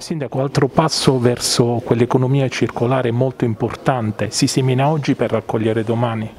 Sindaco, altro passo verso quell'economia circolare molto importante si semina oggi per raccogliere domani?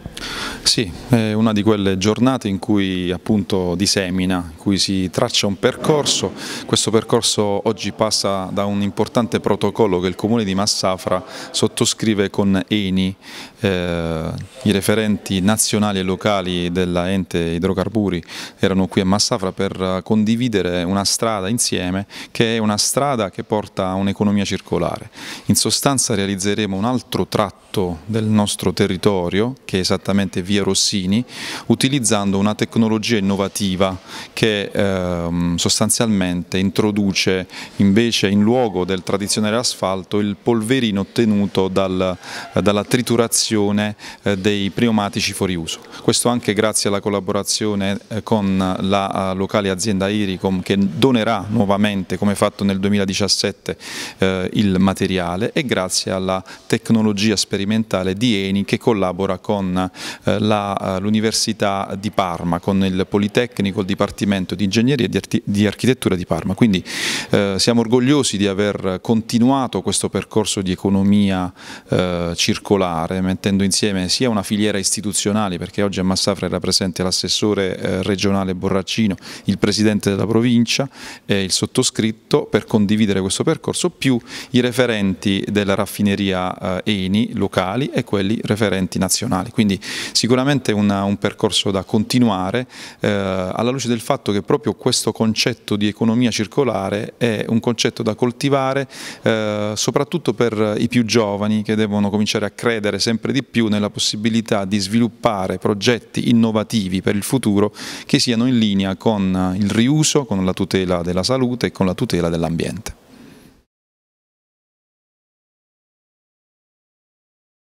Sì, è una di quelle giornate in cui appunto disemina, in cui si traccia un percorso, questo percorso oggi passa da un importante protocollo che il Comune di Massafra sottoscrive con ENI, eh, i referenti nazionali e locali dell'ente idrocarburi erano qui a Massafra per condividere una strada insieme che è una strada che porta a un'economia circolare. In sostanza realizzeremo un altro tratto del nostro territorio che è esattamente via via Rossini utilizzando una tecnologia innovativa che ehm, sostanzialmente introduce invece in luogo del tradizionale asfalto il polverino ottenuto dal, eh, dalla triturazione eh, dei pneumatici fuori uso. Questo anche grazie alla collaborazione eh, con la eh, locale azienda Iricom che donerà nuovamente come fatto nel 2017 eh, il materiale e grazie alla tecnologia sperimentale di Eni che collabora con eh, la eh, l'Università di Parma, con il Politecnico, il Dipartimento di Ingegneria e di Architettura di Parma. Quindi eh, siamo orgogliosi di aver continuato questo percorso di economia eh, circolare, mettendo insieme sia una filiera istituzionale, perché oggi a Massafra era presente l'assessore eh, regionale Borraccino, il presidente della provincia e il sottoscritto per condividere questo percorso, più i referenti della raffineria eh, Eni locali e quelli referenti nazionali. Quindi, sicuramente una, un percorso da continuare eh, alla luce del fatto che proprio questo concetto di economia circolare è un concetto da coltivare eh, soprattutto per i più giovani che devono cominciare a credere sempre di più nella possibilità di sviluppare progetti innovativi per il futuro che siano in linea con il riuso, con la tutela della salute e con la tutela dell'ambiente.